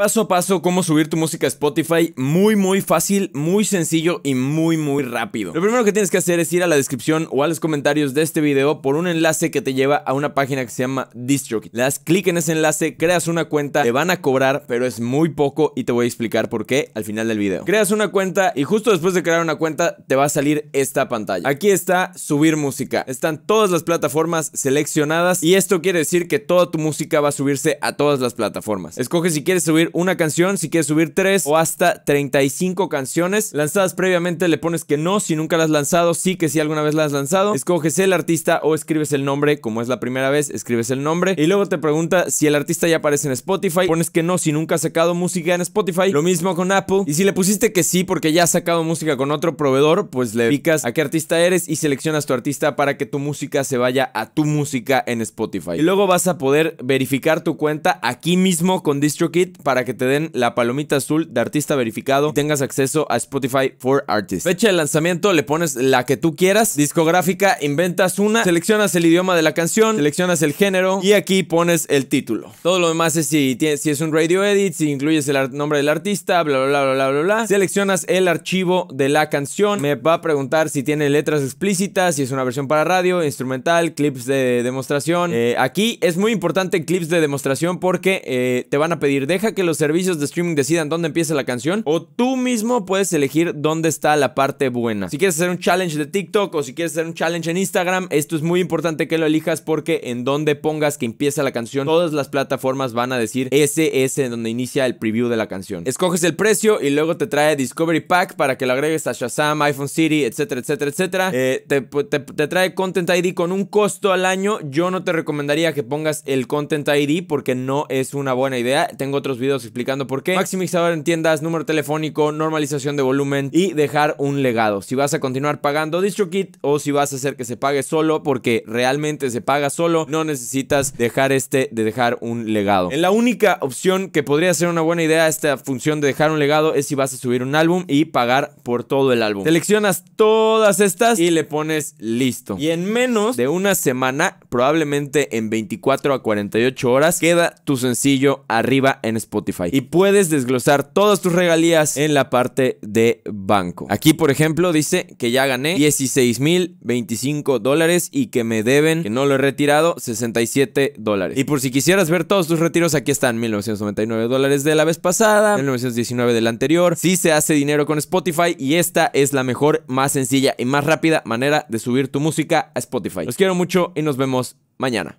Paso a paso, cómo subir tu música a Spotify, muy muy fácil, muy sencillo y muy muy rápido. Lo primero que tienes que hacer es ir a la descripción o a los comentarios de este video por un enlace que te lleva a una página que se llama DistroKid. Le das clic en ese enlace, creas una cuenta, te van a cobrar, pero es muy poco y te voy a explicar por qué al final del video. Creas una cuenta y justo después de crear una cuenta te va a salir esta pantalla. Aquí está subir música. Están todas las plataformas seleccionadas y esto quiere decir que toda tu música va a subirse a todas las plataformas. Escoge si quieres subir una canción, si quieres subir tres o hasta 35 canciones lanzadas previamente, le pones que no, si nunca la has lanzado, sí que si alguna vez la has lanzado, escoges el artista o escribes el nombre, como es la primera vez, escribes el nombre y luego te pregunta si el artista ya aparece en Spotify, pones que no, si nunca ha sacado música en Spotify, lo mismo con Apple y si le pusiste que sí porque ya ha sacado música con otro proveedor, pues le picas a qué artista eres y seleccionas tu artista para que tu música se vaya a tu música en Spotify. Y luego vas a poder verificar tu cuenta aquí mismo con Distrokit para que te den la palomita azul de artista verificado y tengas acceso a Spotify for Artists. Fecha de lanzamiento, le pones la que tú quieras, discográfica, inventas una, seleccionas el idioma de la canción, seleccionas el género y aquí pones el título. Todo lo demás es si, es un radio edit, si incluyes el nombre del artista, bla, bla, bla, bla, bla, bla. Seleccionas el archivo de la canción, me va a preguntar si tiene letras explícitas, si es una versión para radio, instrumental, clips de demostración. Eh, aquí es muy importante clips de demostración porque eh, te van a pedir, deja que los servicios de streaming decidan dónde empieza la canción o tú mismo puedes elegir dónde está la parte buena. Si quieres hacer un challenge de TikTok o si quieres hacer un challenge en Instagram, esto es muy importante que lo elijas porque en donde pongas que empieza la canción, todas las plataformas van a decir ese es en donde inicia el preview de la canción. Escoges el precio y luego te trae Discovery Pack para que lo agregues a Shazam, iPhone City, etcétera, etcétera, etcétera. Eh, te, te trae Content ID con un costo al año. Yo no te recomendaría que pongas el Content ID porque no es una buena idea. Tengo otros videos explicando por qué. Maximizador en tiendas, número telefónico, normalización de volumen y dejar un legado. Si vas a continuar pagando kit o si vas a hacer que se pague solo porque realmente se paga solo, no necesitas dejar este de dejar un legado. En la única opción que podría ser una buena idea esta función de dejar un legado es si vas a subir un álbum y pagar por todo el álbum. Seleccionas todas estas y le pones listo. Y en menos de una semana, probablemente en 24 a 48 horas, queda tu sencillo arriba en Spotify. Y puedes desglosar todas tus regalías en la parte de banco. Aquí, por ejemplo, dice que ya gané 16.025 dólares y que me deben, que no lo he retirado, 67 dólares. Y por si quisieras ver todos tus retiros, aquí están 1.999 dólares de la vez pasada, 1.919 del anterior. Sí se hace dinero con Spotify y esta es la mejor, más sencilla y más rápida manera de subir tu música a Spotify. Los quiero mucho y nos vemos mañana.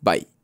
Bye.